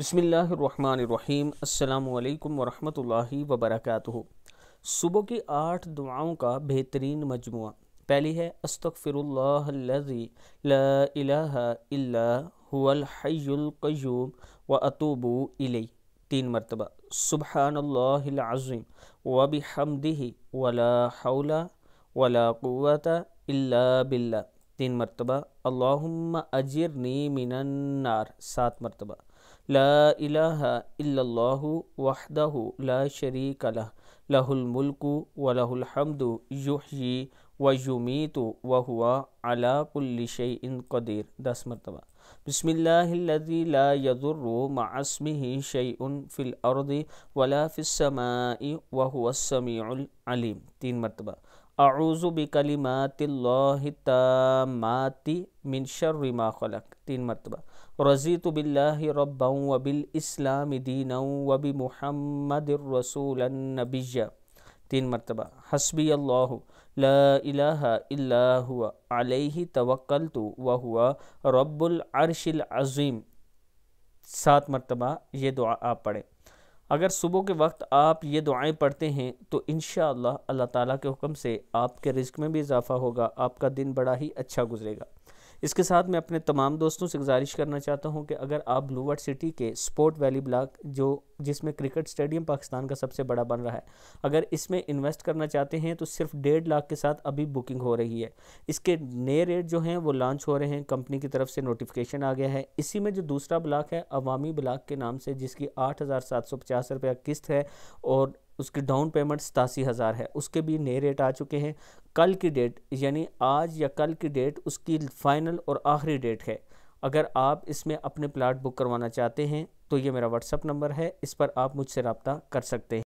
بسم اللہ الرحمن الرحیم السلام علیکم ورحمۃ اللہ وبرکاتہ صبح کی آٹھ دعاؤں کا بہترین مجموعہ پہلی ہے استغفر اللہ لا الہ الا الحی القیوم و الی تین مرتبہ سبحان اللہ وبدی ولا قوة الا باللہ تین مرتبہ اللہم اجرنی من النار سات مرتبہ لا الہ الا اللہ وحدہ لا شریک لہ لہ الملک و لہ الحمد یحیی و یمیت و ہوا علا کل شیء قدیر دس مرتبہ بسم اللہ الذی لا یضر مع اسمہ شیء فی الارض ولا فی السماء و هو السمیع العلیم تین مرتبہ আউজু বিকালিমাতিল্লাহিতামাতি মিন শাররি মা খলাক তিন মারতবা রজিতু বিল্লাহি রব্বাউ ওয়া বিল ইসলামি দীনাউ ওয়া বি মুহাম্মাদির রাসূলান নাবিয়্যা তিন মারতবা হাসবি আল্লাহু লা ইলাহা ইল্লা হুয়া আলাইহি তাওয়াক্কালতু ওয়া হুয়া রব্বুল আরশিল আযীম সাত मरतबा ये दुआ आप पढ़ें اگر صبح کے وقت آپ یہ دعائیں پڑھتے ہیں تو انشاءاللہ اللہ تعالیٰ کے حکم سے آپ کے رزق میں بھی اضافہ ہوگا آپ کا دن بڑا ہی اچھا گزرے گا اس کے ساتھ میں اپنے تمام دوستوں سے گزارش کرنا چاہتا ہوں کہ اگر آپ بلو ورڈ سٹی کے سپورٹ ویلی بلاک جو جس میں کرکٹ سٹیڈیم پاکستان کا سب سے بڑا بن رہا ہے اگر اس میں انویسٹ کرنا چاہتے ہیں تو صرف ڈیڑھ لاکھ کے ساتھ ابھی بکنگ ہو رہی ہے اس کے نئے ریٹ جو ہیں وہ لانچ ہو رہے ہیں کمپنی کی طرف سے نوٹیفیکیشن آ گیا ہے اسی میں جو دوسرا بلاک ہے عوامی بلاک کے نام سے جس کی آٹھ ہزار سات سو پچاس روپیہ قسط ہے اور اس کی ڈاؤن پیمنٹ ستاسی ہزار ہے اس کے بھی نئے ریٹ آ چکے ہیں کل کی ڈیٹ یعنی آج یا کل کی ڈیٹ اس کی فائنل اور آخری ڈیٹ ہے اگر آپ اس میں اپنے پلاٹ بک کروانا چاہتے ہیں تو یہ میرا واٹس اپ نمبر ہے اس پر آپ مجھ سے رابطہ کر سکتے ہیں